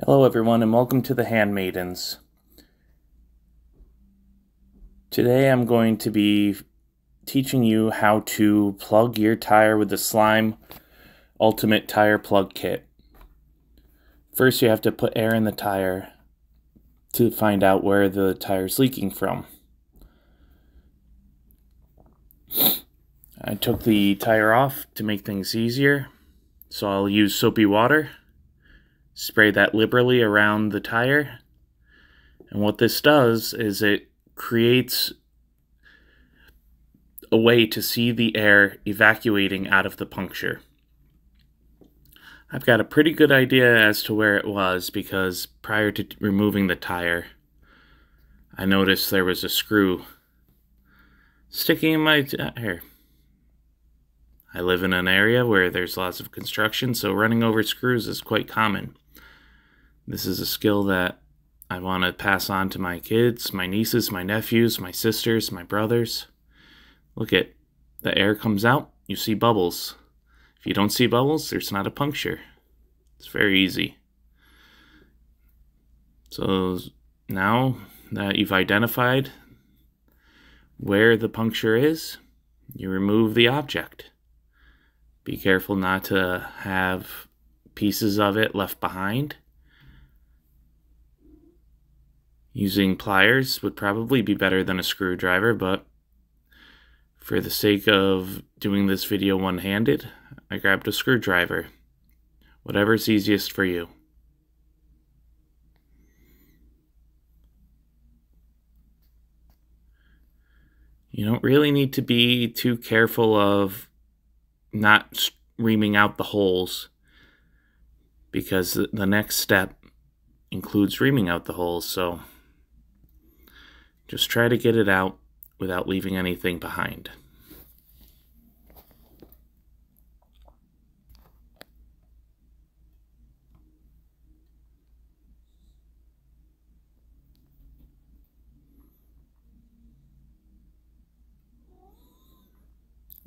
Hello everyone and welcome to The Handmaidens. Today I'm going to be teaching you how to plug your tire with the Slime Ultimate Tire Plug Kit. First you have to put air in the tire to find out where the tire's leaking from. I took the tire off to make things easier, so I'll use soapy water. Spray that liberally around the tire. And what this does is it creates a way to see the air evacuating out of the puncture. I've got a pretty good idea as to where it was because prior to removing the tire, I noticed there was a screw sticking in my tire. Uh, I live in an area where there's lots of construction, so running over screws is quite common. This is a skill that I want to pass on to my kids, my nieces, my nephews, my sisters, my brothers. Look at the air comes out, you see bubbles. If you don't see bubbles, there's not a puncture. It's very easy. So now that you've identified where the puncture is, you remove the object. Be careful not to have pieces of it left behind. Using pliers would probably be better than a screwdriver, but for the sake of doing this video one-handed, I grabbed a screwdriver. Whatever's easiest for you. You don't really need to be too careful of not reaming out the holes because the next step includes reaming out the holes, so... Just try to get it out without leaving anything behind.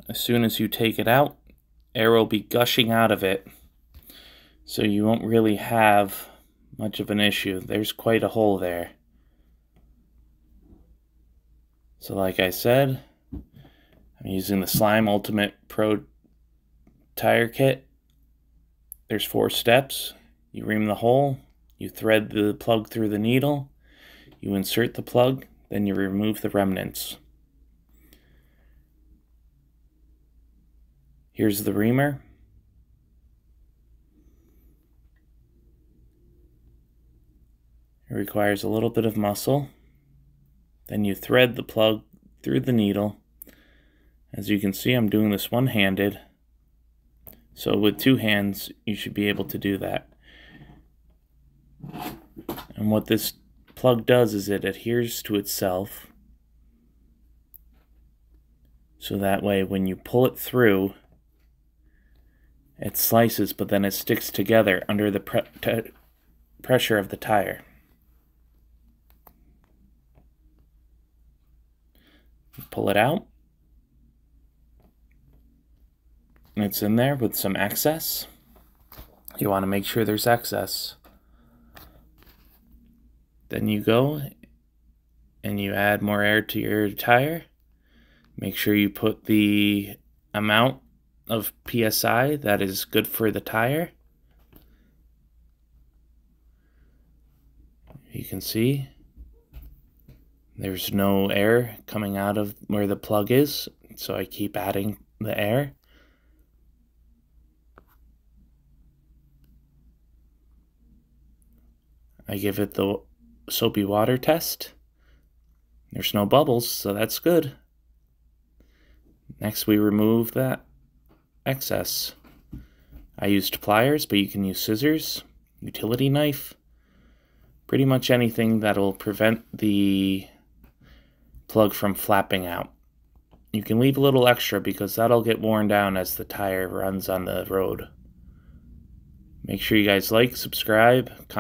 As soon as you take it out, air will be gushing out of it, so you won't really have much of an issue. There's quite a hole there. So like I said, I'm using the Slime Ultimate Pro Tire Kit. There's four steps. You ream the hole, you thread the plug through the needle, you insert the plug, then you remove the remnants. Here's the reamer. It requires a little bit of muscle. Then you thread the plug through the needle. As you can see, I'm doing this one-handed. So with two hands, you should be able to do that. And what this plug does is it adheres to itself. So that way, when you pull it through, it slices, but then it sticks together under the pre pressure of the tire. Pull it out. It's in there with some excess. You want to make sure there's excess. Then you go and you add more air to your tire. Make sure you put the amount of PSI that is good for the tire. You can see there's no air coming out of where the plug is, so I keep adding the air. I give it the soapy water test. There's no bubbles, so that's good. Next, we remove that excess. I used pliers, but you can use scissors, utility knife, pretty much anything that'll prevent the plug from flapping out. You can leave a little extra because that'll get worn down as the tire runs on the road. Make sure you guys like, subscribe, comment.